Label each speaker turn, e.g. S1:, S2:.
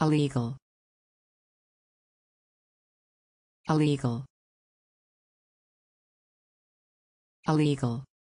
S1: illegal illegal illegal